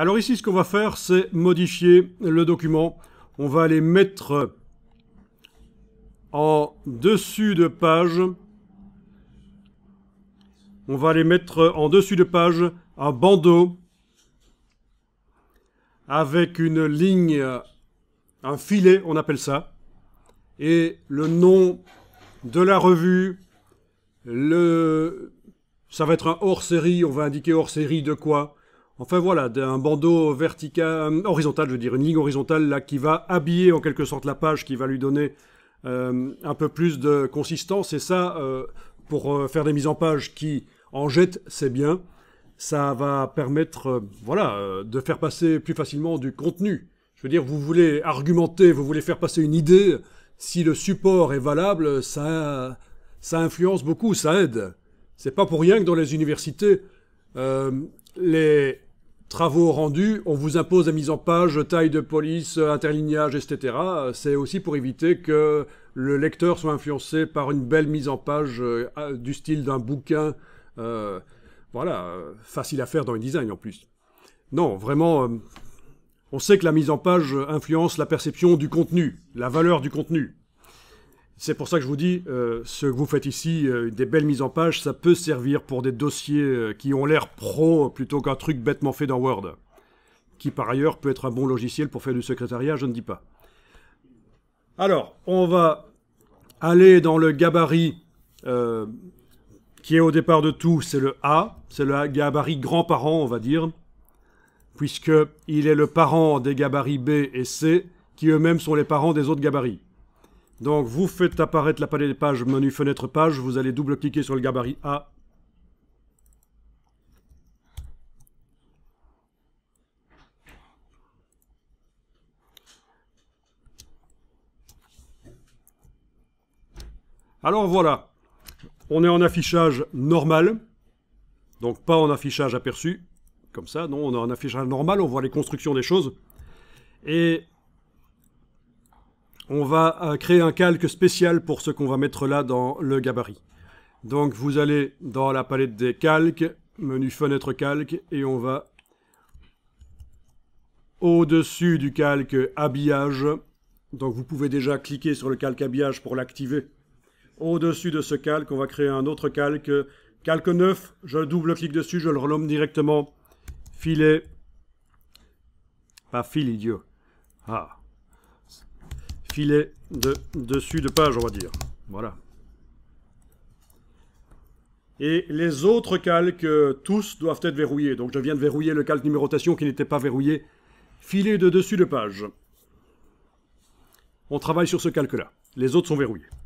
Alors ici, ce qu'on va faire, c'est modifier le document. On va aller mettre en dessus de page, on va mettre en dessus de page un bandeau avec une ligne, un filet, on appelle ça, et le nom de la revue, le... ça va être un hors-série, on va indiquer hors-série de quoi Enfin voilà, d'un bandeau vertical, euh, horizontal, je veux dire, une ligne horizontale là qui va habiller en quelque sorte la page, qui va lui donner euh, un peu plus de consistance. Et ça, euh, pour faire des mises en page qui en jettent, c'est bien. Ça va permettre, voilà, de faire passer plus facilement du contenu. Je veux dire, vous voulez argumenter, vous voulez faire passer une idée. Si le support est valable, ça, ça influence beaucoup, ça aide. C'est pas pour rien que dans les universités, les travaux rendus, on vous impose la mise en page, taille de police, interlignage, etc. C'est aussi pour éviter que le lecteur soit influencé par une belle mise en page euh, du style d'un bouquin, euh, voilà, euh, facile à faire dans le design en plus. Non, vraiment, on sait que la mise en page influence la perception du contenu, la valeur du contenu. C'est pour ça que je vous dis, euh, ce que vous faites ici, euh, des belles mises en page, ça peut servir pour des dossiers euh, qui ont l'air pro plutôt qu'un truc bêtement fait dans Word. Qui par ailleurs peut être un bon logiciel pour faire du secrétariat, je ne dis pas. Alors, on va aller dans le gabarit qui est au départ de tout, c'est le A, c'est le gabarit grand-parent, on va dire, puisque il est le parent des gabarits B et C, qui eux-mêmes sont les parents des autres gabarits. Donc vous faites apparaître la palette des pages, menu fenêtre page, vous allez double-cliquer sur le gabarit A. Alors voilà, on est en affichage normal, donc pas en affichage aperçu, comme ça, non, on est en affichage normal, on voit les constructions des choses. Et on va euh, créer un calque spécial pour ce qu'on va mettre là dans le gabarit. Donc vous allez dans la palette des calques, menu fenêtre calque, et on va au-dessus du calque habillage. Donc vous pouvez déjà cliquer sur le calque habillage pour l'activer. Au-dessus de ce calque, on va créer un autre calque. Calque neuf. je double-clique dessus, je le renomme directement filet. Pas fil idiot. Ah filet de dessus de page, on va dire. Voilà. Et les autres calques, euh, tous doivent être verrouillés. Donc je viens de verrouiller le calque numérotation qui n'était pas verrouillé. Filet de dessus de page. On travaille sur ce calque-là. Les autres sont verrouillés.